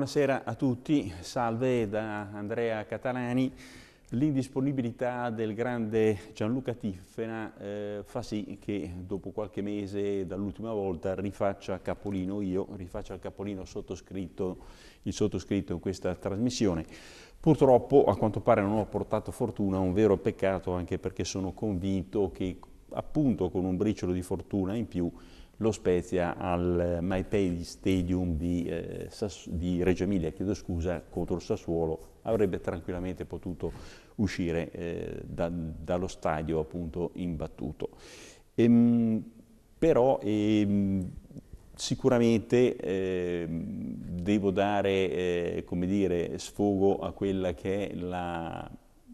Buonasera a tutti, salve da Andrea Catalani. L'indisponibilità del grande Gianluca Tiffena eh, fa sì che dopo qualche mese dall'ultima volta rifaccia capolino io, rifaccia il capolino sottoscritto, il sottoscritto in questa trasmissione. Purtroppo a quanto pare non ho portato fortuna, un vero peccato anche perché sono convinto che appunto con un briciolo di fortuna in più lo Spezia al eh, MyPay Stadium di, eh, di, Reggio Emilia, chiedo scusa, contro il Sassuolo, avrebbe tranquillamente potuto uscire eh, da, dallo stadio appunto imbattuto. Ehm, però ehm, sicuramente ehm, devo dare eh, come dire, sfogo a quella che è la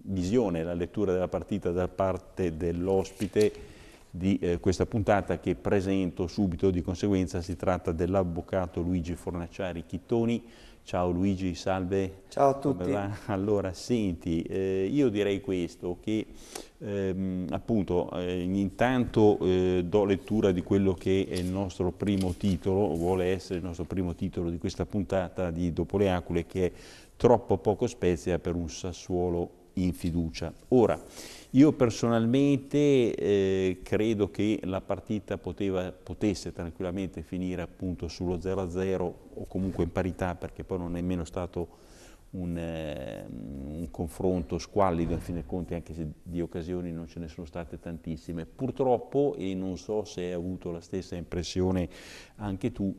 visione, la lettura della partita da parte dell'ospite di eh, questa puntata che presento subito, di conseguenza si tratta dell'avvocato Luigi Fornaciari Chittoni. Ciao Luigi, salve. Ciao a tutti. Allora, senti, eh, io direi questo, che ehm, appunto eh, intanto eh, do lettura di quello che è il nostro primo titolo, vuole essere il nostro primo titolo di questa puntata di Dopo le Acule, che è Troppo poco spezia per un Sassuolo in fiducia. Ora, io personalmente eh, credo che la partita poteva, potesse tranquillamente finire appunto sullo 0-0 o comunque in parità perché poi non è nemmeno stato un, eh, un confronto squallido, in fin dei conti anche se di occasioni non ce ne sono state tantissime. Purtroppo, e non so se hai avuto la stessa impressione anche tu,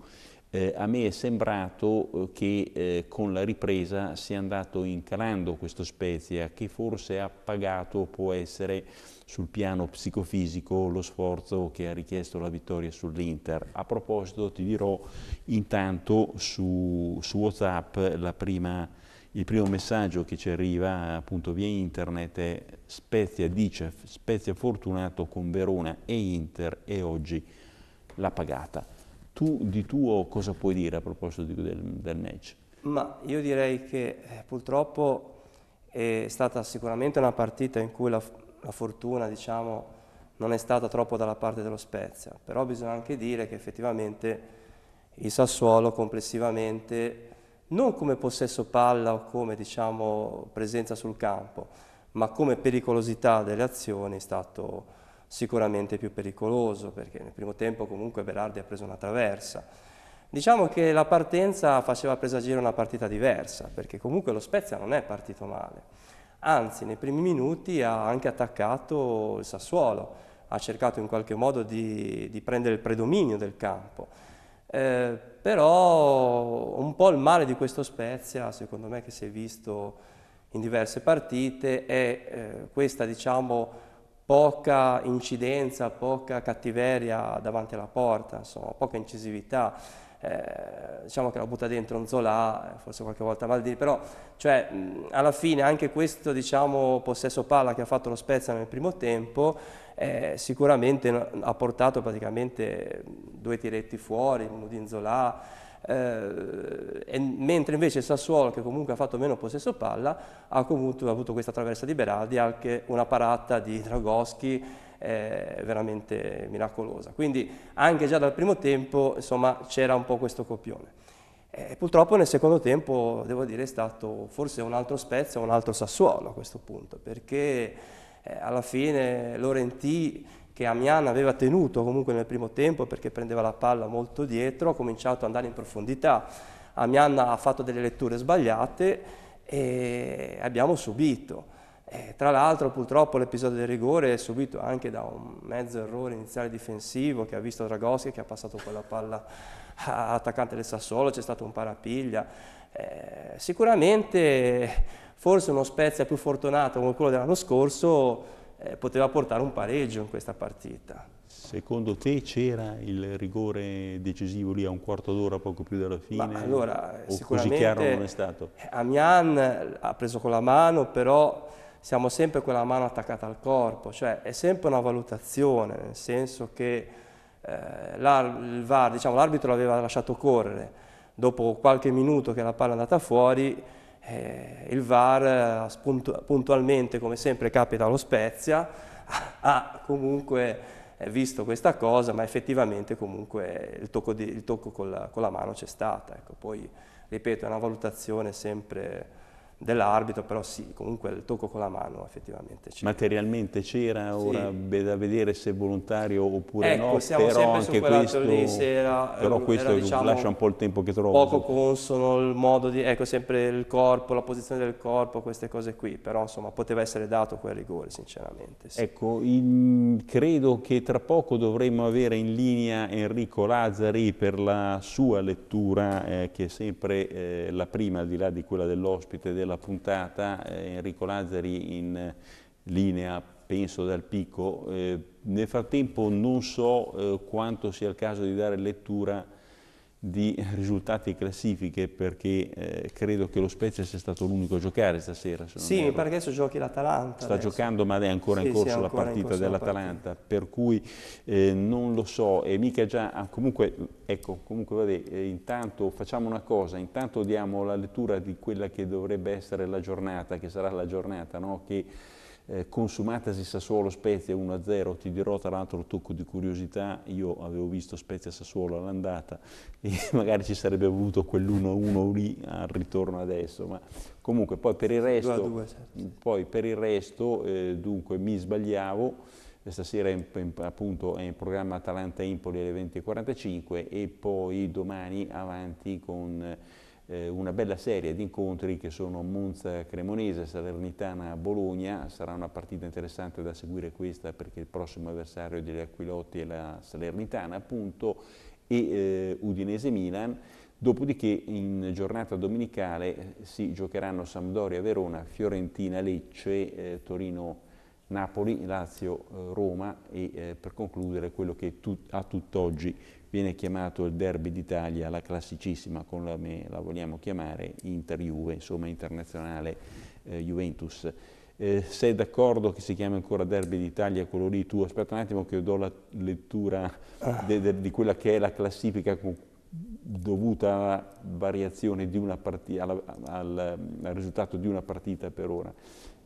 eh, a me è sembrato eh, che eh, con la ripresa sia andato incalando questo Spezia, che forse ha pagato, può essere, sul piano psicofisico lo sforzo che ha richiesto la vittoria sull'Inter. A proposito ti dirò intanto su, su Whatsapp prima, il primo messaggio che ci arriva appunto via internet è Spezia dice Spezia fortunato con Verona e Inter e oggi l'ha pagata. Tu di tuo cosa puoi dire a proposito di, del, del, match? Ma io direi che eh, purtroppo è stata sicuramente una partita in cui la, la fortuna diciamo, non è stata troppo dalla parte dello Spezia, però bisogna anche dire che effettivamente il Sassuolo complessivamente, non come possesso palla o come diciamo, presenza sul campo, ma come pericolosità delle azioni è stato sicuramente più pericoloso perché nel primo tempo comunque Berardi ha preso una traversa. Diciamo che la partenza faceva presagire una partita diversa perché comunque lo Spezia non è partito male, anzi nei primi minuti ha anche attaccato il Sassuolo, ha cercato in qualche modo di, di prendere il predominio del campo. Eh, però un po' il male di questo Spezia, secondo me che si è visto in diverse partite, è eh, questa diciamo, poca incidenza, poca cattiveria davanti alla porta, insomma, poca incisività. Eh, diciamo che la butta dentro un Zola, eh, forse qualche volta Maldini, però cioè, alla fine anche questo diciamo, possesso palla che ha fatto lo Spezia nel primo tempo eh, sicuramente ha portato praticamente due tiretti fuori, uno di Zola, eh, mentre invece il Sassuolo, che comunque ha fatto meno possesso palla, ha comunque avuto questa traversa di Berardi, anche una parata di Dragoschi eh, veramente miracolosa. Quindi anche già dal primo tempo insomma, c'era un po' questo copione. E purtroppo nel secondo tempo, devo dire, è stato forse un altro Spezia, un altro Sassuolo a questo punto, perché eh, alla fine Laurenti che Amian aveva tenuto comunque nel primo tempo perché prendeva la palla molto dietro, ha cominciato ad andare in profondità. Amian ha fatto delle letture sbagliate e abbiamo subito. E tra l'altro purtroppo l'episodio del rigore è subito anche da un mezzo errore iniziale difensivo che ha visto Dragoschi che ha passato quella palla all'attaccante del Sassuolo, c'è stato un parapiglia. Eh, sicuramente forse uno Spezia più fortunato come quello dell'anno scorso eh, poteva portare un pareggio in questa partita. Secondo te c'era il rigore decisivo lì a un quarto d'ora, poco più della fine? Ma allora, o così chiaro non è stato? Amian ha preso con la mano, però siamo sempre con la mano attaccata al corpo, cioè è sempre una valutazione, nel senso che eh, il VAR, diciamo, l'arbitro l'aveva lasciato correre, dopo qualche minuto che la palla è andata fuori, eh, il VAR eh, puntualmente, come sempre capita allo Spezia, ha comunque eh, visto questa cosa, ma effettivamente comunque il tocco, di, il tocco con, la, con, la, mano c'è stata. Ecco. Poi, ripeto, è una valutazione sempre dell'arbitro, però sì, comunque il tocco con la mano effettivamente c'era. Materialmente c'era, ora sì. da vedere se è volontario oppure ecco, no, siamo però anche questo, lì, se era, però eh, questo era, diciamo, lascia un po' il tempo che trovo. Poco consono il modo di, ecco sempre il corpo, la posizione del corpo, queste cose qui, però insomma poteva essere dato quel rigore sinceramente. Sì. Ecco, in, credo che tra poco dovremmo avere in linea Enrico Lazzari per la sua lettura, eh, che è sempre eh, la prima al di là di quella dell'ospite della puntata, eh, Enrico Lazzari in linea, penso, dal picco. Eh, nel frattempo non so eh, quanto sia il caso di dare lettura di risultati e classifiche perché eh, credo che lo Spezia sia stato l'unico a giocare stasera. sì, mi pare che adesso giochi l'Atalanta. Sta adesso. giocando ma è ancora sì, in corso sì, ancora la partita dell'Atalanta, per cui eh, non lo so e mica già, ah, comunque, ecco, comunque vabbè, eh, intanto facciamo una cosa, intanto diamo la lettura di quella che dovrebbe essere la giornata, che sarà la giornata, no? che eh, consumatasi Sassuolo Spezia 1-0, ti dirò tra l'altro un tocco di curiosità, io avevo visto Spezia Sassuolo all'andata e magari ci sarebbe avuto quell'1-1 lì al ritorno adesso, ma comunque poi per il resto, 2 -2, certo. poi per il resto eh, dunque mi sbagliavo, eh, stasera in, in, appunto è in programma Atalanta-Impoli alle 20.45 e poi domani avanti con... Eh, eh, una bella serie di incontri che sono Monza Cremonese, Salernitana Bologna, sarà una partita interessante da seguire questa perché il prossimo avversario degli Aquilotti è la Salernitana appunto e eh, Udinese Milan. Dopodiché in giornata domenicale eh, si giocheranno Sampdoria Verona, Fiorentina Lecce, eh, Torino Napoli, Lazio, eh, Roma e eh, per concludere quello che tu, a tutt'oggi viene chiamato il derby d'Italia, la classicissima come la, la vogliamo chiamare, Inter-Juve, insomma internazionale eh, Juventus. Eh, sei d'accordo che si chiami ancora derby d'Italia quello lì? Tu aspetta un attimo che io do la lettura ah. di quella che è la classifica con, dovuta alla variazione di una partita, alla, al, al risultato di una partita per ora.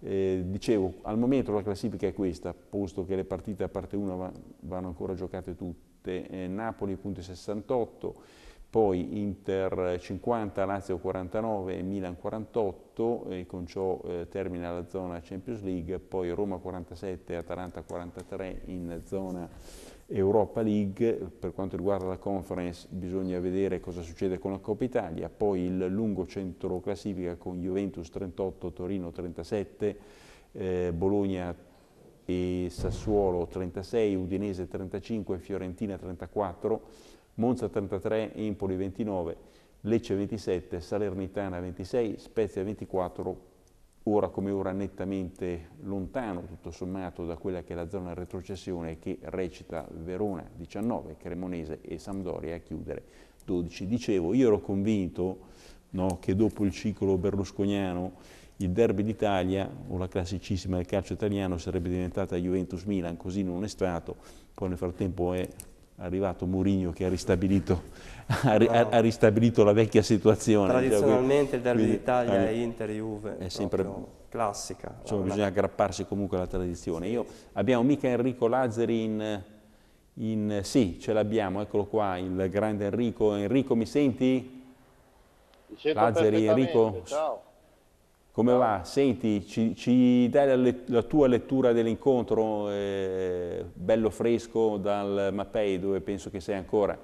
Eh, dicevo, al momento la classifica è questa, posto che le partite a parte 1 vanno ancora giocate tutte. Eh, Napoli punti 68, poi Inter 50, Lazio 49, Milan 48 e con ciò eh, termina la zona Champions League, poi Roma 47, Atalanta 43 in zona Europa League, per quanto riguarda la conference bisogna vedere cosa succede con la Coppa Italia, poi il lungo centro classifica con Juventus 38, Torino 37, eh, Bologna e Sassuolo 36, Udinese 35, Fiorentina 34, Monza 33, Empoli 29, Lecce 27, Salernitana 26, Spezia 24, ora come ora nettamente lontano tutto sommato da quella che è la zona retrocessione che recita Verona 19, Cremonese e Sampdoria a chiudere 12. Dicevo, io ero convinto no, che dopo il ciclo berlusconiano il derby d'Italia o la classicissima del calcio italiano sarebbe diventata Juventus-Milan, così non è stato, poi nel frattempo è arrivato Mourinho che ha ristabilito, ha, no. ha ristabilito la vecchia situazione. Cioè, Tradizionalmente il derby d'Italia eh, è Inter-Juve, è sempre classica. Insomma, bisogna aggrapparsi comunque alla tradizione. Io, abbiamo mica Enrico Lazzari in... in sì, ce l'abbiamo, eccolo qua, il grande Enrico. Enrico, mi senti? Mi Lazzari, Enrico? Ciao come va? Senti, ci, ci dai la, la, tua lettura dell'incontro, eh, bello fresco dal Mappei, dove penso che sei ancora.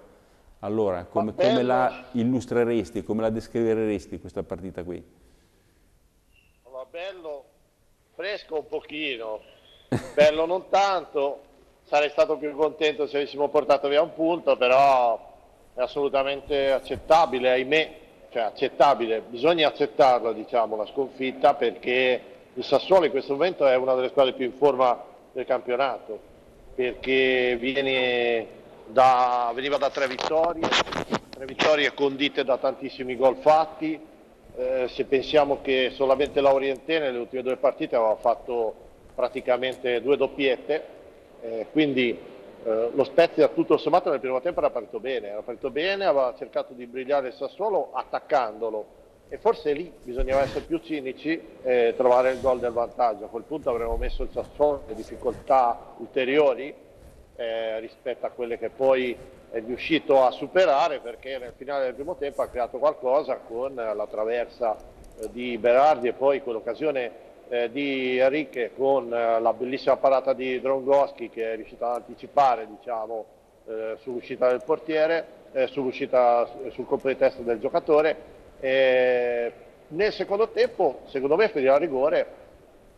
Allora, come, come la illustreresti, come la descriveresti questa partita qui? Allora, bello fresco un pochino, bello non tanto, sarei stato più contento se avessimo portato via un punto, però è assolutamente accettabile, ahimè cioè, accettabile, bisogna accettarla diciamo, la sconfitta perché il Sassuolo in questo momento è una delle squadre più in forma del campionato perché da, veniva da tre vittorie, tre vittorie condite da tantissimi gol fatti, eh, se pensiamo che solamente la Orientene nelle ultime due partite aveva fatto praticamente due doppiette, eh, quindi eh, lo Spezia tutto sommato nel primo tempo era partito bene, era partito bene, aveva cercato di brigliare il Sassuolo attaccandolo e forse lì bisognava essere più cinici e trovare il gol del vantaggio. A quel punto avremmo messo il Sassuolo in difficoltà ulteriori eh, rispetto a quelle che poi è riuscito a superare perché nel finale del primo tempo ha creato qualcosa con la traversa eh, di Berardi e poi quell'occasione eh, di Enrique con eh, la bellissima parata di Drongoschi che è riuscita ad anticipare diciamo, eh, sull'uscita del portiere, eh, sull'uscita, eh, sul colpo di testa del giocatore. nel secondo tempo, secondo me, finirà a rigore,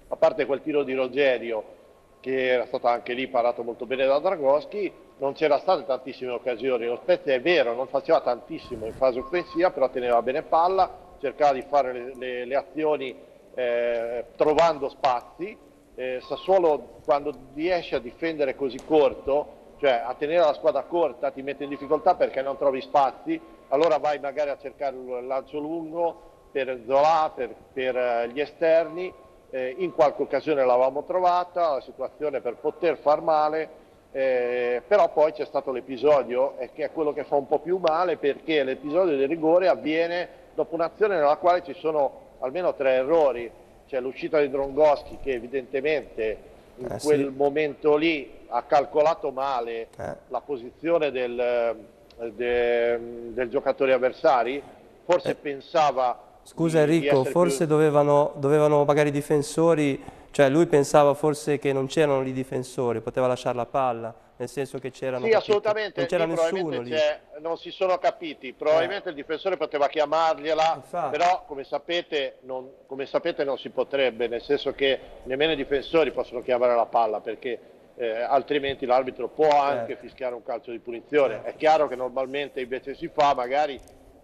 a parte quel tiro di Rogerio che era stato anche lì parato molto bene da Dragoschi, non c'era state tantissime occasioni, lo Spezia è vero, non faceva tantissimo in fase offensiva, però teneva bene palla, cercava di fare le, le, le azioni eh, trovando spazi. Eh, Sassuolo quando riesce a difendere così corto, cioè a tenere la squadra corta, ti mette in difficoltà perché non trovi spazi, allora vai magari a cercare il lancio lungo per Zola, per, per eh, gli esterni. Eh, in qualche occasione l'avevamo trovata, la situazione per poter far male, eh, però poi c'è stato l'episodio che è quello che fa un po' più male perché l'episodio del rigore avviene dopo un'azione nella quale ci sono almeno tre errori, cioè l'uscita di Drongoschi che evidentemente in eh, quel sì. momento lì ha calcolato male eh. la posizione del, eh, de, del, giocatore avversari, forse eh. pensava... Scusa Enrico, forse più... dovevano, dovevano magari i difensori, cioè lui pensava forse che non c'erano i difensori, poteva lasciare la palla nel senso che c'erano... Sì, assolutamente, non c'era sì, nessuno lì. Non si sono capiti, probabilmente eh. il difensore poteva chiamargliela, Infatti. Esatto. però come sapete, non, come sapete, non, si potrebbe, nel senso che nemmeno i difensori possono chiamare la palla perché eh, altrimenti l'arbitro può anche certo. fischiare un calcio di punizione. È certo. chiaro che normalmente invece si fa, magari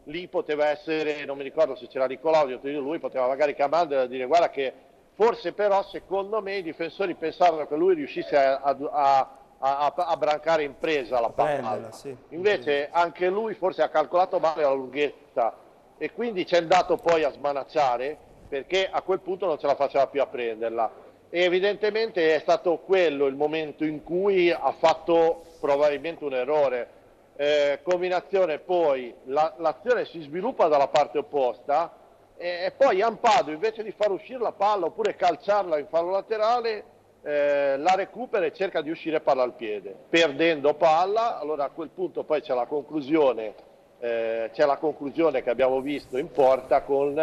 lì poteva essere, non mi ricordo se c'era Nicolaudi o lui, poteva magari chiamargliela e dire guarda che forse però secondo me i difensori pensavano che lui riuscisse a, a, a a, a, brancare in presa la palla. Sì. Invece anche lui forse ha calcolato male la lunghezza e quindi ci è andato poi a smanacciare perché a quel punto non ce la faceva più a prenderla. E evidentemente è stato quello il momento in cui ha fatto probabilmente un errore. Eh, combinazione poi la, l'azione si sviluppa dalla parte opposta e, e poi Ampado invece di far uscire la palla oppure calciarla in fallo laterale eh, la recupera e cerca di uscire palla al piede. Perdendo palla, allora a quel punto poi c'è la conclusione, eh, c'è la conclusione che abbiamo visto in porta con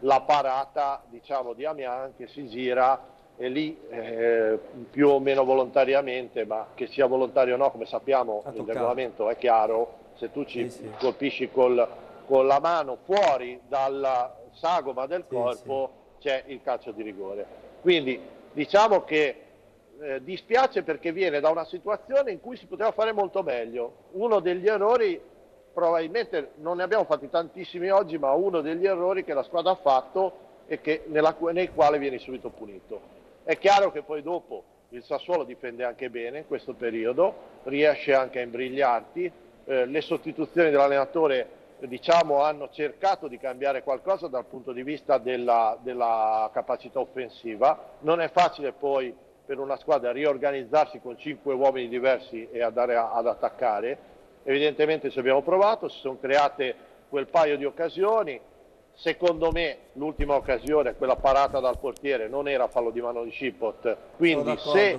la parata diciamo, di Amian che si gira e lì eh, più o meno volontariamente, ma che sia volontario o no, come sappiamo il regolamento è chiaro, se tu ci sì, sì. colpisci col, con la mano fuori dalla sagoma del sì, corpo c'è il calcio di rigore. Quindi diciamo che eh, dispiace perché viene da una situazione in cui si poteva fare molto meglio. Uno degli errori, probabilmente non ne abbiamo fatti tantissimi oggi, ma uno degli errori che la squadra ha fatto e che, nella, nel quale viene subito punito. È chiaro che poi dopo il Sassuolo difende anche bene in questo periodo, riesce anche a imbrigliarti, eh, le sostituzioni dell'allenatore diciamo, hanno cercato di cambiare qualcosa dal punto di vista della, della, capacità offensiva. Non è facile poi per una squadra riorganizzarsi con cinque uomini diversi e andare a, ad attaccare. Evidentemente ci abbiamo provato, si sono create quel paio di occasioni. Secondo me l'ultima occasione, quella parata dal portiere, non era fallo di mano di Schippot. Quindi se,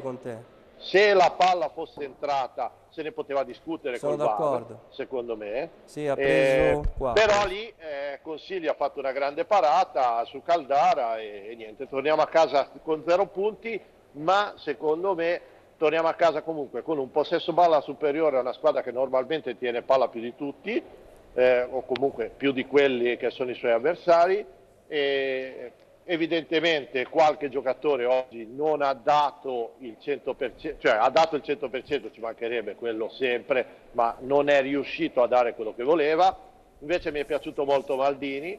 se la palla fosse entrata se ne poteva discutere Sono col VAR, secondo me. Sì, eh, però lì eh, Consiglio ha fatto una grande parata su Caldara e, e niente, torniamo a casa con zero punti, ma secondo me torniamo a casa comunque con un possesso balla superiore a una squadra che normalmente tiene palla più di tutti, eh, o comunque più di quelli che sono i suoi avversari, e Evidentemente qualche giocatore oggi non ha dato il 100%, cioè ha dato il 100%, ci mancherebbe quello sempre, ma non è riuscito a dare quello che voleva. Invece mi è piaciuto molto Maldini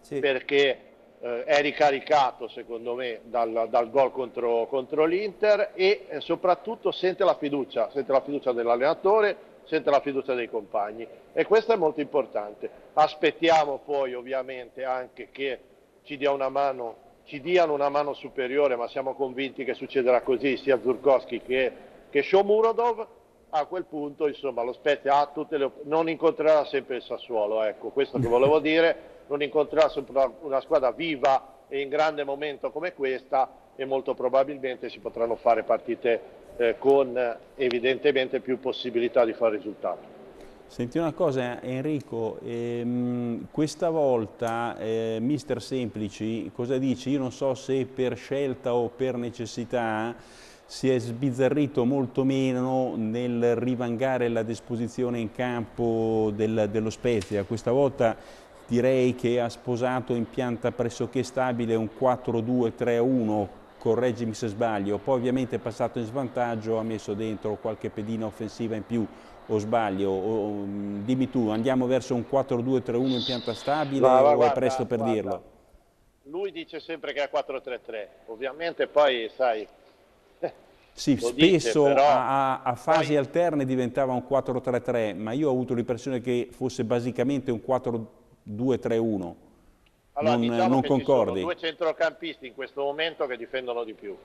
sì. perché eh, è ricaricato secondo me dal, dal gol contro, contro l'Inter e eh, soprattutto sente la fiducia, sente la fiducia dell'allenatore, sente la fiducia dei compagni e questo è molto importante. Aspettiamo poi ovviamente anche che ci, dia una mano, ci diano una mano superiore, ma siamo convinti che succederà così sia Zurkowski che, che Shomurodov, a quel punto insomma, lo Spezia ha tutte le op- non incontrerà sempre il Sassuolo, ecco, questo che volevo dire, non incontrerà sempre una, una squadra viva e in grande momento come questa e molto probabilmente si potranno fare partite eh, con evidentemente più possibilità di fare risultato. Senti una cosa Enrico, ehm, questa volta eh, Mister Semplici cosa dici? Io non so se per scelta o per necessità si è sbizzarrito molto meno nel rivangare la disposizione in campo del, dello Spezia. Questa volta direi che ha sposato in pianta pressoché stabile un 4-2-3-1 correggimi se sbaglio, poi ovviamente è passato in svantaggio, ha messo dentro qualche pedina offensiva in più o sbaglio, o, mm, dimmi tu, andiamo verso un 4-2-3-1 in pianta stabile va, o guarda, è presto per guarda. dirlo? Lui dice sempre che è 4-3-3, ovviamente poi sai... Sì, spesso dice, però, a, a, fasi poi... alterne diventava un 4-3-3, ma io ho avuto l'impressione che fosse basicamente un 4-2-3-1 allora, non, diciamo non concordi. Ci sono due centrocampisti in questo momento che difendono di più,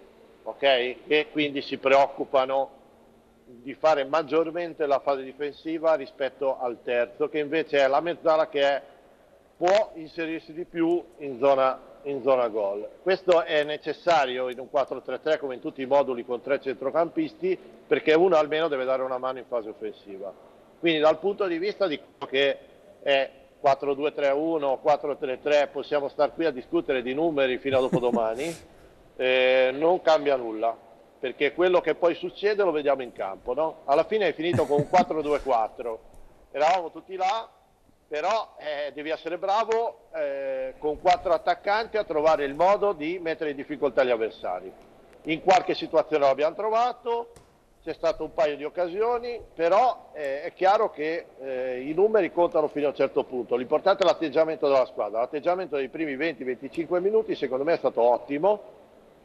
ok? E quindi si preoccupano di fare maggiormente la fase difensiva rispetto al terzo, che invece è la mezzala che è, può inserirsi di più in zona, in zona gol. Questo è necessario in un 4-3-3 come in tutti i moduli con tre centrocampisti, perché uno almeno deve dare una mano in fase offensiva. Quindi dal punto di vista di quello che è 4-2-3-1, 4-3-3, possiamo star qui a discutere di numeri fino a dopodomani, eh, non cambia nulla, perché quello che poi succede lo vediamo in campo. No? Alla fine è finito con un 4-2-4, eravamo tutti là, però eh, devi essere bravo eh, con quattro attaccanti a trovare il modo di mettere in difficoltà gli avversari. In qualche situazione l'abbiamo trovato, c'è stato un paio di occasioni, però eh, è chiaro che eh, i numeri contano fino a un certo punto. L'importante è l'atteggiamento della squadra. L'atteggiamento dei primi 20-25 minuti secondo me è stato ottimo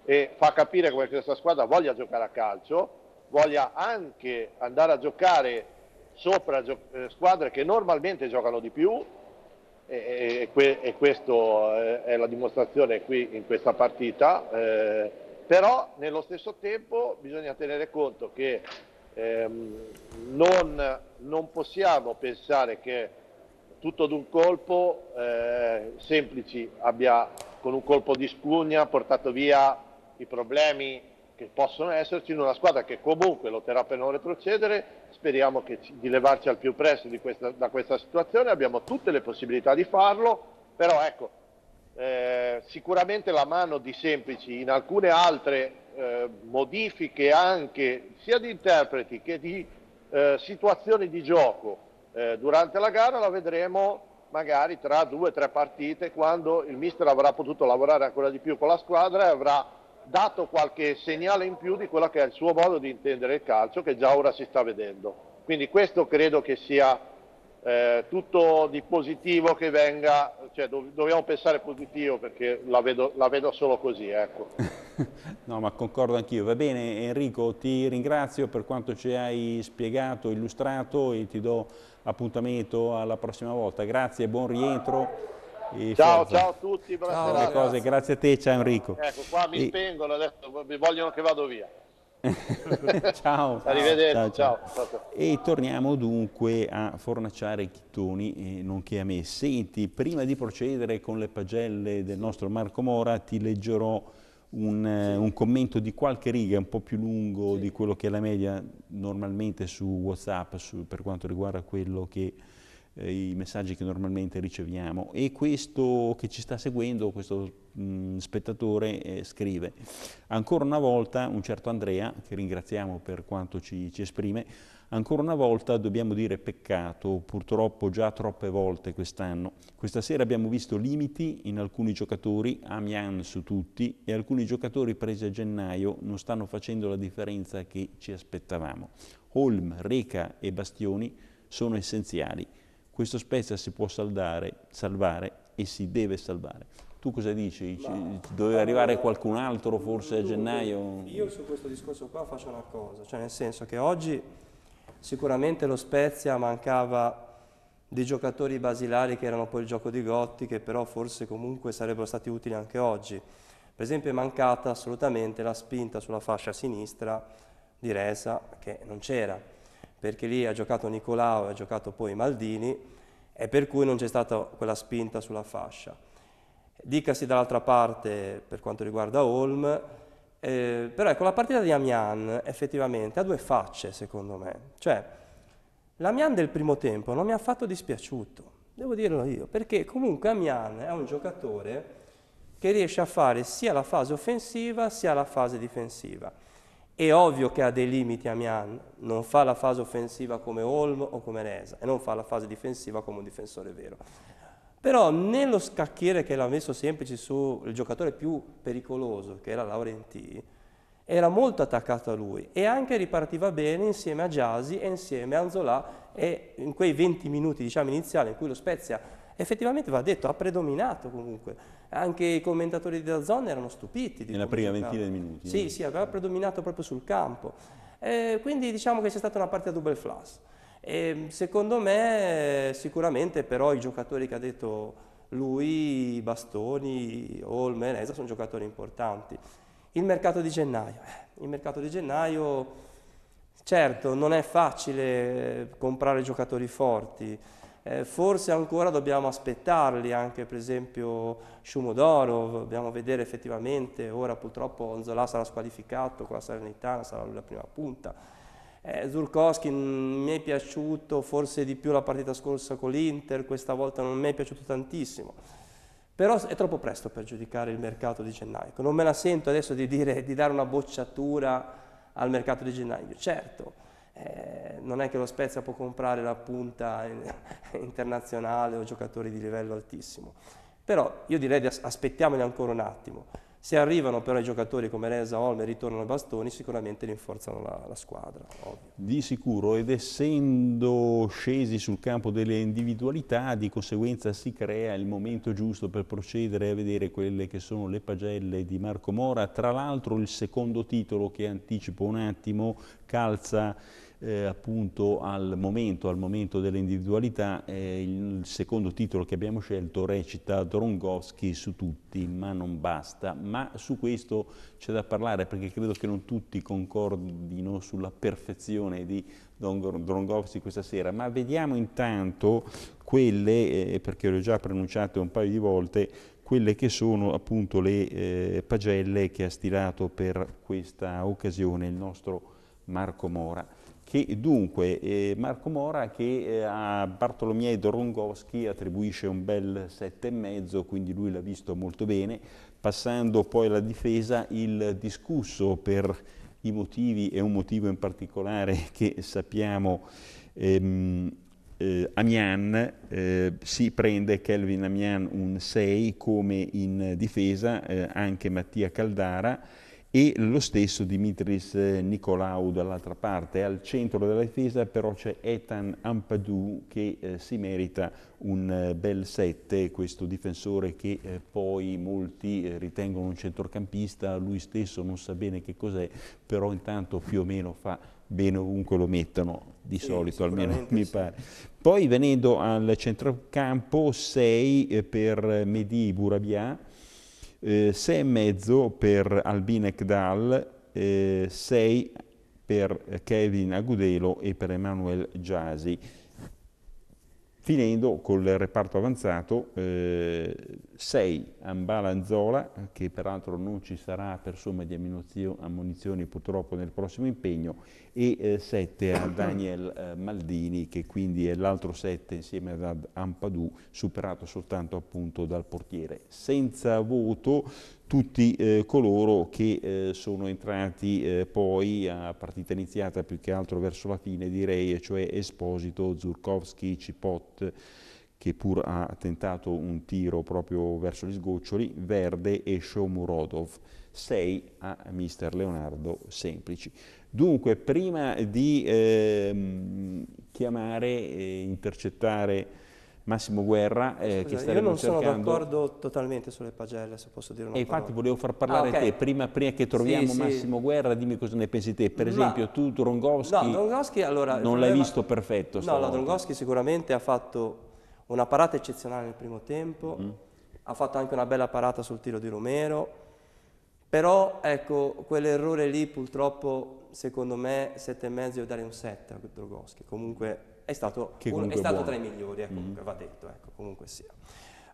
e fa capire come questa squadra voglia giocare a calcio, voglia anche andare a giocare sopra gio eh, squadre che normalmente giocano di più e, e, e, e questa eh, è la dimostrazione qui in questa partita. Eh, però nello stesso tempo bisogna tenere conto che ehm, non, non, possiamo pensare che tutto ad un colpo eh, Semplici abbia con un colpo di spugna portato via i problemi che possono esserci in una squadra che comunque lotterà per non retrocedere, speriamo che, di levarci al più presto questa, da questa situazione, abbiamo tutte le possibilità di farlo, però ecco, eh, sicuramente la mano di Semplici in alcune altre eh, modifiche anche sia di interpreti che di eh, situazioni di gioco eh, durante la gara la vedremo magari tra due o tre partite quando il mister avrà potuto lavorare ancora di più con la squadra e avrà dato qualche segnale in più di quello che è il suo modo di intendere il calcio che già ora si sta vedendo. Quindi questo credo che sia eh, tutto di positivo che venga, cioè dov- dobbiamo pensare positivo perché la vedo, la vedo solo così. Ecco. no, ma concordo anch'io. Va bene Enrico, ti ringrazio per quanto ci hai spiegato, illustrato e ti do appuntamento alla prossima volta. Grazie, buon rientro. ciao, ciao a tutti, buona ciao, Cose, grazie a te, ciao Enrico. Ecco, qua mi e... spengono, adesso vogliono che vado via. ciao. Arrivederci, ciao, ciao. ciao. E torniamo dunque a fornaciare i chittoni, eh, nonché a me. Senti, prima di procedere con le pagelle del nostro Marco Mora, ti leggerò un, eh, sì. un commento di qualche riga, un po' più lungo sì. di quello che è la media normalmente su WhatsApp, su, per quanto riguarda quello che eh, i messaggi che normalmente riceviamo e questo che ci sta seguendo, questo mh, mm, spettatore eh, scrive ancora una volta un certo Andrea che ringraziamo per quanto ci, ci esprime ancora una volta dobbiamo dire peccato purtroppo già troppe volte quest'anno questa sera abbiamo visto limiti in alcuni giocatori Amian su tutti e alcuni giocatori presi a gennaio non stanno facendo la differenza che ci aspettavamo Holm, Reca e Bastioni sono essenziali questo Spezia si può saldare, salvare e si deve salvare. Tu cosa dici? Ma, Doveva eh, arrivare qualcun altro forse a gennaio? Io su questo discorso qua faccio una cosa, cioè nel senso che oggi sicuramente lo Spezia mancava di giocatori basilari che erano poi il gioco di Gotti, che però forse comunque sarebbero stati utili anche oggi. Per esempio è mancata assolutamente la spinta sulla fascia sinistra di Resa, che non c'era, perché lì ha giocato Nicolao e ha giocato poi Maldini, e per cui non c'è stata quella spinta sulla fascia. Dicasi dall'altra parte per quanto riguarda Holm, eh, però ecco, la partita di Amian effettivamente ha due facce secondo me. Cioè, l'Amian del primo tempo non mi ha affatto dispiaciuto, devo dirlo io, perché comunque Amian è un giocatore che riesce a fare sia la fase offensiva sia la fase difensiva. È ovvio che ha dei limiti Amian, non fa la fase offensiva come Holm o come Resa e non fa la fase difensiva come un difensore vero. Però nello scacchiere che l'ha messo semplice sul giocatore più pericoloso, che era Laurenti, era molto attaccato a lui e anche ripartiva bene insieme a Giasi e insieme a Anzolà e in quei 20 minuti diciamo, iniziali in cui lo Spezia effettivamente va detto ha predominato comunque anche i commentatori della zona erano stupiti nella prima giocava. ventina di minuti sì eh. sì aveva predominato proprio sul campo eh, quindi diciamo che c'è stata una partita double flash e secondo me sicuramente però i giocatori che ha detto lui, Bastoni, Olmen, Esa sono giocatori importanti. Il mercato di gennaio. Eh, il mercato di gennaio, certo, non è facile eh, comprare giocatori forti. Eh, forse ancora dobbiamo aspettarli, anche per esempio Shumodoro, dobbiamo vedere effettivamente, ora purtroppo Onzola sarà squalificato con la Salernitana, sarà la prima punta eh, Zurkowski mm, mi è piaciuto forse di più la partita scorsa con l'Inter, questa volta non mi è piaciuto tantissimo. Però è troppo presto per giudicare il mercato di gennaio. Non me la sento adesso di, dire, di dare una bocciatura al mercato di gennaio. Certo, eh, non è che lo Spezia può comprare la punta internazionale o giocatori di livello altissimo. Però io direi di aspettiamone ancora un attimo se arrivano però i giocatori come Reza, Olme, e ritornano ai bastoni, sicuramente rinforzano la, la squadra. Ovvio. Di sicuro, ed essendo scesi sul campo delle individualità, di conseguenza si crea il momento giusto per procedere a vedere quelle che sono le pagelle di Marco Mora. Tra l'altro il secondo titolo che anticipo un attimo calza eh, appunto al momento, al momento dell'individualità, eh, il secondo titolo che abbiamo scelto recita Drongowski su tutti, ma non basta. Ma su questo c'è da parlare perché credo che non tutti concordino sulla perfezione di Drongowski questa sera, ma vediamo intanto quelle, eh, perché le ho già pronunciate un paio di volte, quelle che sono appunto le eh, pagelle che ha stilato per questa occasione il nostro Marco Mora che dunque eh, Marco Mora che eh, a Bartolomei Dorongowski attribuisce un bel 7,5, quindi lui l'ha visto molto bene, passando poi alla difesa il discusso per i motivi e un motivo in particolare che sappiamo ehm, eh, Amian eh, si prende Kelvin Amian un 6 come in difesa, eh, anche Mattia Caldara e lo stesso Dimitris eh, Nicolaou dall'altra parte. Al centro della difesa però c'è Ethan Ampadou che eh, si merita un eh, bel 7, questo difensore che eh, poi molti eh, ritengono un centrocampista, lui stesso non sa bene che cos'è, però intanto più o meno fa bene ovunque lo mettano, di sì, solito almeno mi pare. Poi venendo al centrocampo 6 eh, per Medi Bourabia, eh, 6,5 per Albin Ekdal, eh, 6 per Kevin Agudelo e per Emanuel Giasi. Finendo col reparto avanzato, 6 eh, Ambalanzola, che peraltro non ci sarà per somma di ammunizioni purtroppo nel prossimo impegno, e 7 eh, a Daniel eh, Maldini, che quindi è l'altro 7 insieme ad Ampadù, superato soltanto appunto dal portiere. Senza voto tutti eh, coloro che eh, sono entrati eh, poi a partita iniziata più che altro verso la fine direi, cioè Esposito, Zurkowski, Cipot, che pur ha tentato un tiro proprio verso gli sgoccioli, Verde e Shomurodov. 6 a mister Leonardo Semplici. Dunque, prima di ehm, chiamare e eh, intercettare Massimo Guerra eh, Scusa, che staremo Io non cercando. sono d'accordo totalmente sulle pagelle, se posso dire una cosa. e parola. infatti volevo far parlare ah, okay. te, prima, prima, che troviamo sì, Massimo sì. Guerra, dimmi cosa ne pensi te. Per Ma, esempio tu Drongowski, no, Drongowski allora, non l'hai problema... visto perfetto No, stavolta. Drongowski sicuramente ha fatto una parata eccezionale nel primo tempo, mm. ha fatto anche una bella parata sul tiro di Romero, però ecco, quell'errore lì purtroppo secondo me 7,5 io darei un 7 a Drogoschi, comunque è stato, un, è stato tra i migliori, ecco, mm. va detto, ecco, comunque sia.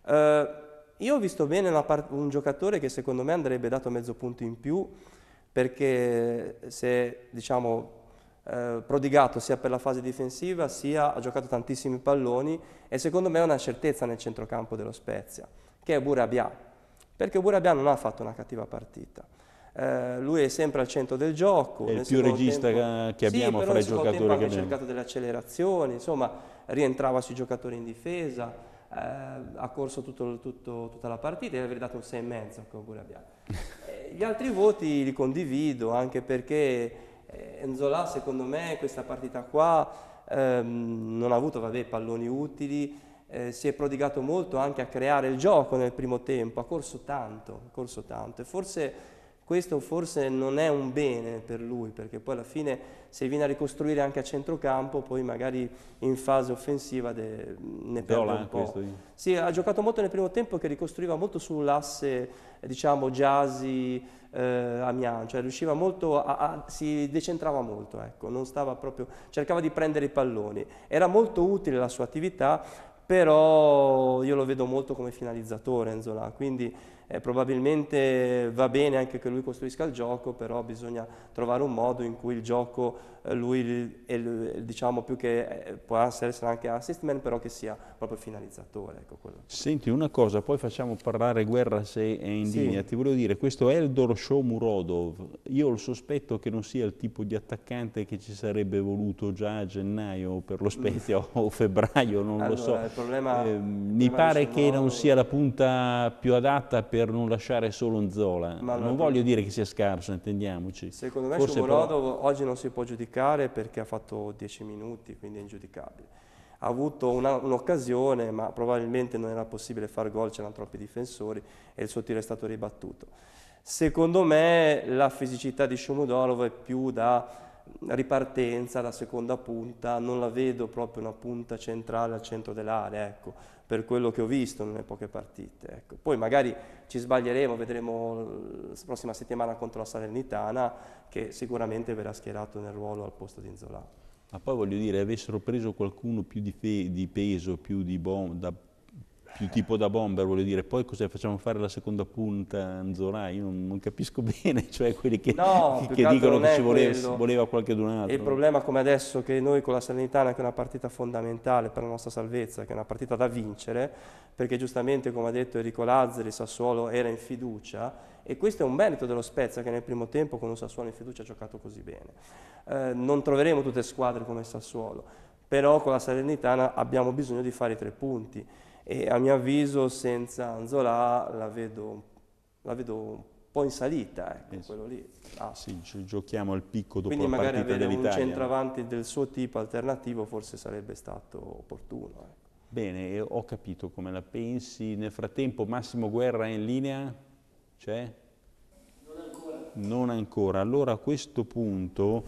Uh, io ho visto bene un giocatore che secondo me andrebbe dato mezzo punto in più perché se diciamo eh, prodigato sia per la fase difensiva sia ha giocato tantissimi palloni e secondo me è una certezza nel centrocampo dello Spezia che è Burabia perché Burabia non ha fatto una cattiva partita eh, lui è sempre al centro del gioco. È il più regista tempo... che abbiamo sì, fra i giocatori abbiamo. ha cercato delle accelerazioni, insomma rientrava sui giocatori in difesa, eh, ha corso tutto, tutto, tutta la partita e avrei dato un 6 e mezzo che ecco, pure abbiamo. Eh, gli altri voti li condivido anche perché eh, Enzola secondo me questa partita qua ehm, non ha avuto vabbè, palloni utili, eh, si è prodigato molto anche a creare il gioco nel primo tempo, ha corso tanto, corso tanto e forse questo forse non è un bene per lui, perché poi alla fine se viene a ricostruire anche a centrocampo, poi magari in fase offensiva de, ne perde un eh, po'. Sì, ha giocato molto nel primo tempo che ricostruiva molto sull'asse, eh, diciamo, Giasi, eh, Amian, cioè riusciva molto, a, a, si decentrava molto, ecco, non stava proprio, cercava di prendere i palloni. Era molto utile la sua attività, però io lo vedo molto come finalizzatore Enzola, quindi eh, probabilmente va bene anche che lui costruisca il gioco, però bisogna trovare un modo in cui il gioco eh, lui è, diciamo più che eh, può essere anche assist man, però che sia proprio finalizzatore. Ecco Senti una cosa, poi facciamo parlare guerra se è in sì. Ti volevo dire, questo Eldor Shomurodov, io ho il sospetto che non sia il tipo di attaccante che ci sarebbe voluto già a gennaio per lo Spezia mm. o febbraio, non allora, lo so. Problema, ehm, mi pare che non sia la punta più adatta per per non lasciare solo un Zola. Ma non voglio dire che sia scarso, intendiamoci. Secondo me Sciubolodov però... oggi non si può giudicare perché ha fatto 10 minuti, quindi è ingiudicabile. Ha avuto un'occasione, ma probabilmente non era possibile far gol, c'erano troppi difensori e il suo tiro è stato ribattuto. Secondo me la fisicità di Shomudorov è più da ripartenza, da seconda punta, non la vedo proprio una punta centrale al centro dell'area, ecco per quello che ho visto nelle poche partite. Ecco. Poi magari ci sbaglieremo, vedremo la prossima settimana contro la Salernitana che sicuramente verrà schierato nel ruolo al posto di Inzola. Ma poi voglio dire, avessero preso qualcuno più di, di peso, più di bom, da più tipo da bomber, vuol dire, poi cosa facciamo fare la seconda punta Anzorà? Io non, non, capisco bene, cioè quelli che, no, che, che dicono che ci voleva, voleva qualche d'un Il problema come adesso che noi con la Salernitana, che è una partita fondamentale per la nostra salvezza, che è una partita da vincere, perché giustamente come ha detto Enrico Lazzari, Sassuolo era in fiducia e questo è un merito dello Spezia che nel primo tempo con un Sassuolo in fiducia ha giocato così bene. Eh, non troveremo tutte squadre come Sassuolo, però con la Salernitana abbiamo bisogno di fare i tre punti e a mio avviso senza Anzola la vedo, la vedo un po' in salita, ecco, yes. quello lì. Ah. Sì, ci giochiamo al picco dopo Quindi la partita dell'Italia. Quindi magari un centravanti del suo tipo alternativo forse sarebbe stato opportuno. Ecco. Bene, ho capito come la pensi. Nel frattempo Massimo Guerra è in linea? C'è? Non ancora. Non ancora. Allora a questo punto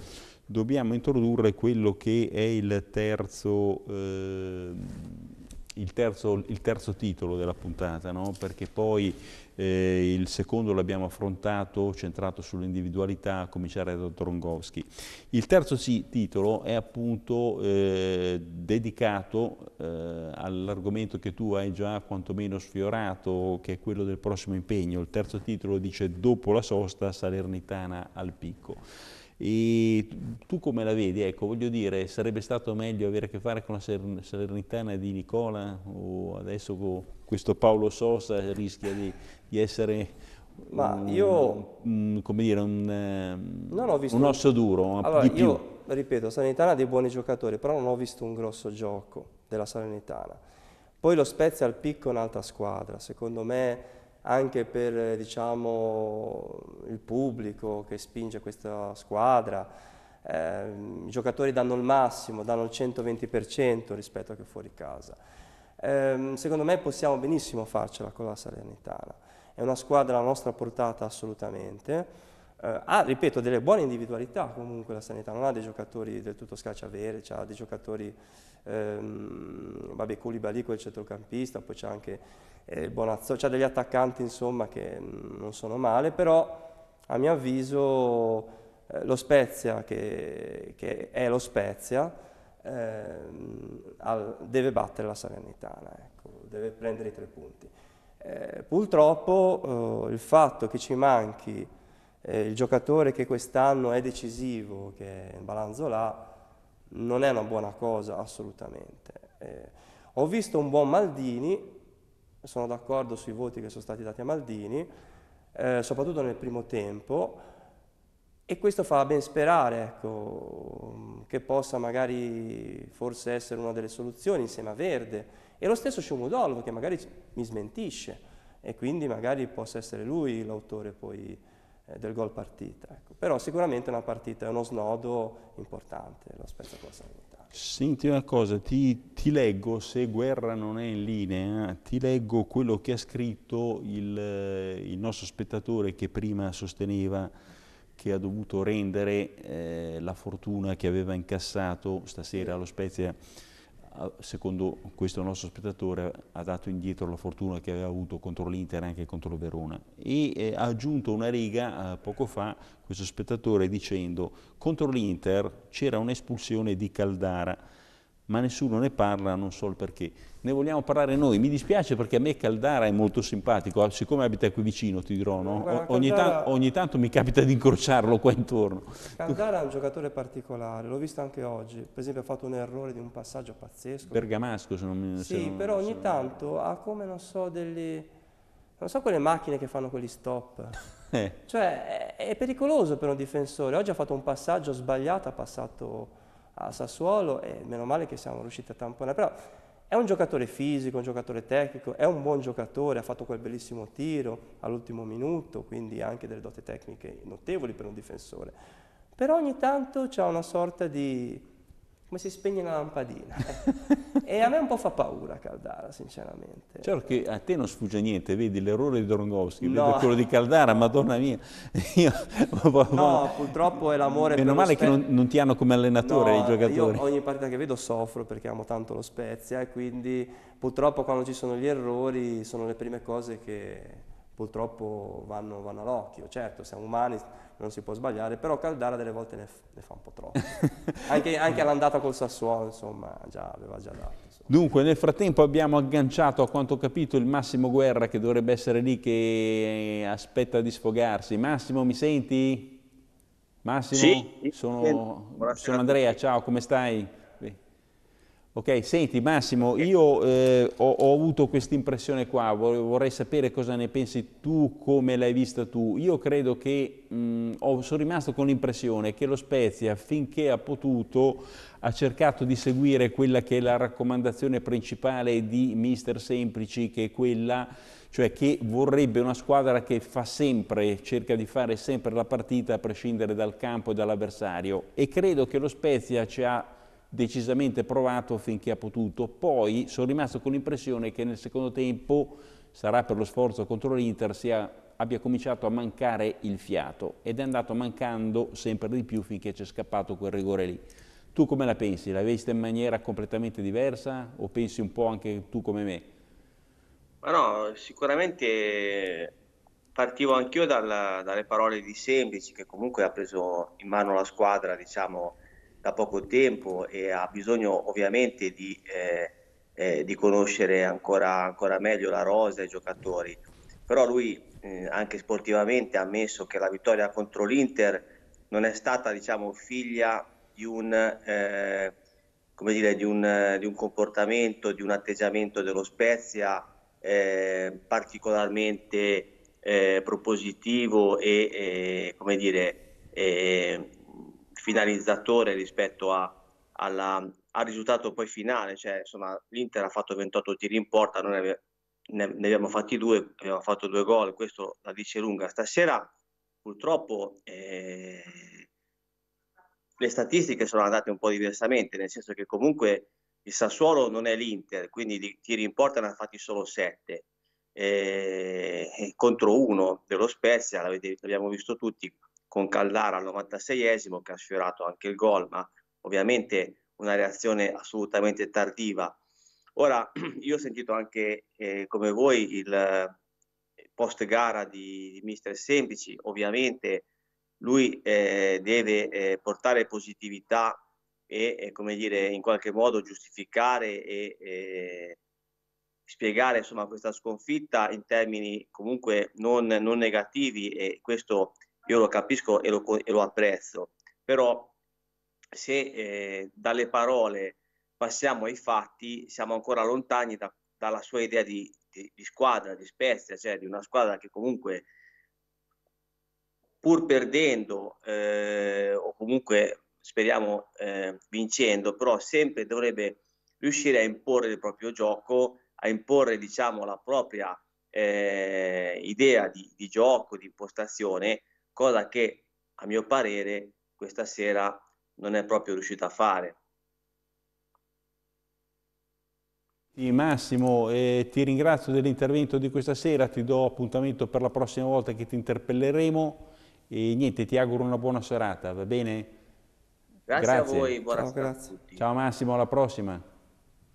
dobbiamo introdurre quello che è il terzo... Eh, il terzo, il terzo titolo della puntata, no? perché poi eh, il secondo l'abbiamo affrontato, centrato sull'individualità, a cominciare da Trongowski. Il terzo titolo è appunto eh, dedicato eh, all'argomento che tu hai già quantomeno sfiorato, che è quello del prossimo impegno. Il terzo titolo dice Dopo la sosta, Salernitana al picco. E tu come la vedi? Ecco, voglio dire, sarebbe stato meglio avere a che fare con la Salernitana di Nicola o adesso con questo Paolo Sosa rischia di, di essere Ma un, io, un, come dire, un, ehm, visto, un osso duro, eh, allora, di più. Io, ripeto, Salernitana ha dei buoni giocatori, però non ho visto un grosso gioco della Salernitana. Poi lo Spezia al picco è un'altra squadra, secondo me anche per eh, diciamo, il pubblico che spinge questa squadra. Eh, I giocatori danno il massimo, danno il 120% rispetto a che fuori casa. Eh, secondo me possiamo benissimo farcela con la Salernitana. È una squadra alla nostra portata assolutamente. Eh, ha, ripeto, delle buone individualità comunque la Salernitana, non ha dei giocatori del tutto scacciavere, cioè ha dei giocatori ehm, vabbè Koulibaly quel centrocampista, poi c'è anche eh, Bonazzo, c'è degli attaccanti insomma che mm, non sono male, però a mio avviso eh, lo Spezia che, che, è lo Spezia ehm, al, deve battere la Salernitana, ecco, deve prendere i tre punti. Eh, purtroppo eh, il fatto che ci manchi eh, il giocatore che quest'anno è decisivo, che è Balanzolà, non è una buona cosa assolutamente. Eh, ho visto un buon Maldini, sono d'accordo sui voti che sono stati dati a Maldini, eh, soprattutto nel primo tempo, e questo fa ben sperare ecco, che possa magari forse essere una delle soluzioni insieme a Verde. E lo stesso Ciumudolvo che magari mi smentisce e quindi magari possa essere lui l'autore poi eh, del gol partita. Ecco. Però sicuramente è una partita, è uno snodo importante lo Spezia con la Salernitana. Senti una cosa, ti, ti, leggo, se Guerra non è in linea, ti leggo quello che ha scritto il, eh, il nostro spettatore che prima sosteneva che ha dovuto rendere eh, la fortuna che aveva incassato stasera allo Spezia secondo questo nostro spettatore, ha dato indietro la fortuna che aveva avuto contro l'Inter e anche contro il Verona. E eh, ha aggiunto una riga eh, poco fa questo spettatore dicendo contro l'Inter c'era un'espulsione di Caldara ma nessuno ne parla, non so il perché. Ne vogliamo parlare noi. Mi dispiace perché a me Caldara è molto simpatico, ah, siccome abita qui vicino, ti dirò, no? Guarda, ogni, Caldara... ta ogni, tanto mi capita di incrociarlo qua intorno. Caldara è un giocatore particolare, l'ho visto anche oggi. Per esempio ha fatto un errore di un passaggio pazzesco. Bergamasco, se non mi... sbaglio. Sì, però ogni non... tanto ha come, non so, delle... Non so quelle macchine che fanno quegli stop. Eh. Cioè, è, è pericoloso per un difensore. Oggi ha fatto un passaggio sbagliato, ha passato a Sassuolo e meno male che siamo riusciti a tamponare. Però è un giocatore fisico, un giocatore tecnico, è un buon giocatore, ha fatto quel bellissimo tiro all'ultimo minuto, quindi anche delle dote tecniche notevoli per un difensore. Però ogni tanto c'è una sorta di come si spegne una lampadina. Eh, e a me un po' fa paura Caldara, sinceramente. Certo che a te non sfugge niente, vedi l'errore di Drongowski, no. quello di Caldara, madonna mia. no, purtroppo è l'amore per Meno male che non, non, ti hanno come allenatore no, i giocatori. Io ogni partita che vedo soffro perché amo tanto lo Spezia e quindi purtroppo quando ci sono gli errori sono le prime cose che purtroppo vanno, vanno all'occhio. Certo, siamo umani, non si può sbagliare, però Caldara delle volte ne, f- ne fa un po' troppo. anche, anche, all'andata col Sassuolo, insomma, già, aveva già dato. Insomma. Dunque, nel frattempo abbiamo agganciato, a quanto ho capito, il Massimo Guerra che dovrebbe essere lì che aspetta di sfogarsi. Massimo, mi senti? Massimo? Sì. Sono, sono Andrea, ciao, come stai? Ok, senti Massimo, io eh, ho, ho, avuto questa impressione qua, vorrei sapere cosa ne pensi tu, come l'hai vista tu. Io credo che mh, mm, ho, sono rimasto con l'impressione che lo Spezia, finché ha potuto, ha cercato di seguire quella che è la raccomandazione principale di Mister Semplici, che è quella cioè che vorrebbe una squadra che fa sempre, cerca di fare sempre la partita a prescindere dal campo e dall'avversario e credo che lo Spezia ci ha decisamente provato finché ha potuto. Poi sono rimasto con l'impressione che nel secondo tempo, sarà per lo sforzo contro l'Inter, sia abbia cominciato a mancare il fiato ed è andato mancando sempre di più finché c'è scappato quel rigore lì. Tu come la pensi? La vista in maniera completamente diversa o pensi un po' anche tu come me? Ma no, sicuramente partivo anch'io dalle parole di Semplici che comunque ha preso in mano la squadra, diciamo, da poco tempo e ha bisogno ovviamente di, eh, eh, di conoscere ancora, ancora, meglio la rosa e i giocatori. Però lui eh, anche sportivamente ha ammesso che la vittoria contro l'Inter non è stata diciamo, figlia di un, eh, dire, di, un, di un, comportamento, di un atteggiamento dello Spezia eh, particolarmente eh, propositivo e, come dire, eh, finalizzatore rispetto a, alla, al risultato poi finale, cioè insomma l'Inter ha fatto 28 tiri in porta, noi ne, ne, abbiamo fatti due, abbiamo fatto due gol, questo la dice lunga. Stasera purtroppo eh, le statistiche sono andate un po' diversamente, nel senso che comunque il Sassuolo non è l'Inter, quindi di tiri in porta ne ha fatti solo 7 eh, contro uno dello Spezia, l'abbiamo visto tutti, con Caldara al 96esimo che ha sfiorato anche il gol, ma ovviamente una reazione assolutamente tardiva. Ora, io ho sentito anche eh, come voi il post gara di, di Mister Semplici, ovviamente lui eh, deve eh, portare positività e, eh, come dire, in qualche modo giustificare e eh, spiegare insomma, questa sconfitta in termini comunque non, non negativi e questo io lo capisco e lo, e lo apprezzo, però se eh, dalle parole passiamo ai fatti, siamo ancora lontani da, dalla sua idea di, di, di, squadra, di Spezia, cioè di una squadra che comunque pur perdendo eh, o comunque speriamo eh, vincendo, però sempre dovrebbe riuscire a imporre il proprio gioco, a imporre diciamo la propria eh, idea di, di, gioco, di impostazione cosa che a mio parere questa sera non è proprio riuscita a fare. Sì, Massimo, eh, ti ringrazio dell'intervento di questa sera, ti do appuntamento per la prossima volta che ti interpelleremo e niente, ti auguro una buona serata, va bene? Grazie, grazie. a voi, buona Ciao, serata a tutti. Ciao Massimo, alla prossima.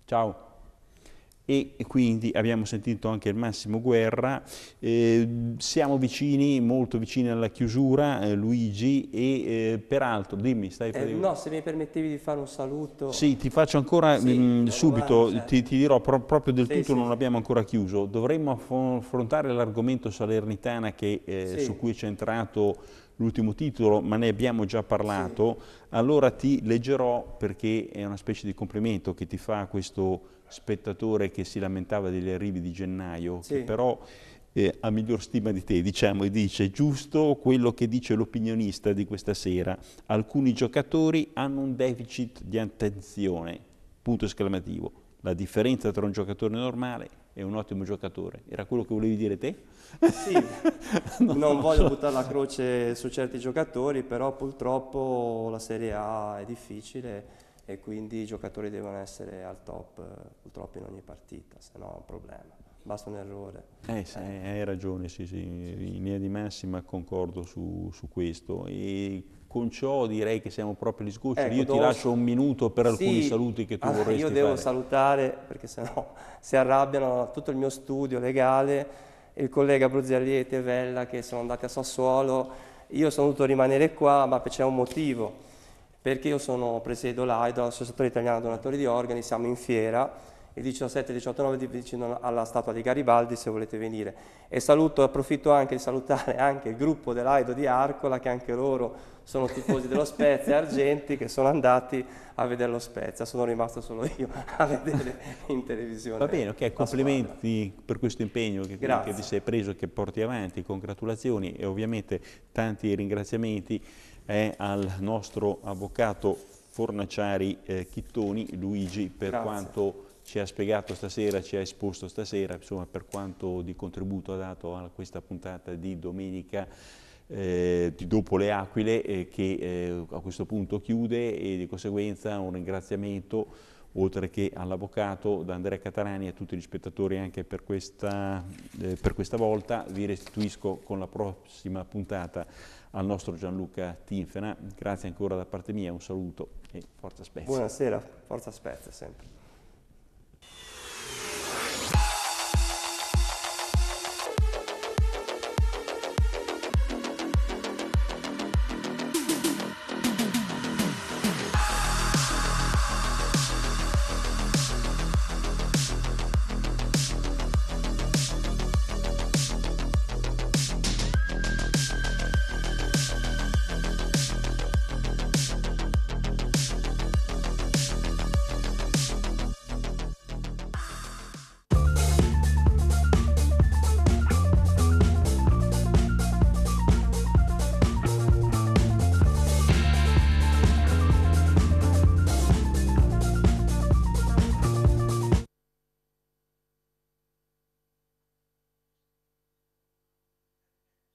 Ciao e quindi abbiamo sentito anche il Massimo Guerra, eh, siamo vicini, molto vicini alla chiusura eh, Luigi e eh, peraltro dimmi stai eh, per... No, se mi permettevi di fare un saluto... Sì, ti faccio ancora sì, mh, mm, subito, guarda, ti, ti, dirò pro proprio del sì, tutto sì. non l'abbiamo ancora chiuso, dovremmo affrontare l'argomento Salernitana che, eh, su cui c'è entrato l'ultimo titolo, ma ne abbiamo già parlato, allora ti leggerò perché è una specie di complimento che ti fa questo spettatore che si lamentava degli arrivi di gennaio, sì. che però eh, ha miglior stima di te, diciamo, e dice giusto quello che dice l'opinionista di questa sera, alcuni giocatori hanno un deficit di attenzione, punto esclamativo, la differenza tra un giocatore normale e un ottimo giocatore. Era quello che volevi dire te? Sì, no, non voglio so. buttare la croce su certi giocatori, però purtroppo la Serie A è difficile e quindi i giocatori devono essere al top eh, purtroppo in ogni partita, se no è un problema, basta un errore. Eh, sì, eh. eh. Hai ragione, sì, sì. in linea di massima concordo su, su questo. E con ciò direi che siamo proprio agli sgocci. Ecco, io ti lascio un minuto per alcuni saluti che tu vorresti fare. Io devo fare. salutare perché sennò si arrabbiano tutto il mio studio legale, il collega Bruzzarliete e Vella che sono andati a Sassuolo. Io sono dovuto rimanere qua, ma c'è un motivo perché io sono presiedo l'AIDO, l'Associazione Italiana Donatori di Organi, siamo in fiera il 17 e 18 novembre vicino alla statua di Garibaldi se volete venire. E saluto, approfitto anche di salutare anche il gruppo dell'Aido di Arcola, che anche loro sono tifosi dello Spezia Argenti, che sono andati a vedere lo Spezia, sono rimasto solo io a vedere in televisione. Va bene, ok, complimenti squadra. per questo impegno che, che vi sei preso, che porti avanti, congratulazioni e ovviamente tanti ringraziamenti è al nostro avvocato Fornaciari eh, Chittoni, Luigi, per Grazie. quanto ci ha spiegato stasera, ci ha esposto stasera, insomma per quanto di contributo ha dato a questa puntata di domenica eh, di dopo le Aquile eh, che eh, a questo punto chiude e di conseguenza un ringraziamento oltre che all'avvocato, da Andrea Catalani e a tutti gli spettatori anche per questa, eh, per questa volta. Vi restituisco con la prossima puntata al nostro Gianluca Tinfena. Grazie ancora da parte mia, un saluto e forza Spezia. Buonasera, forza Spezia sempre.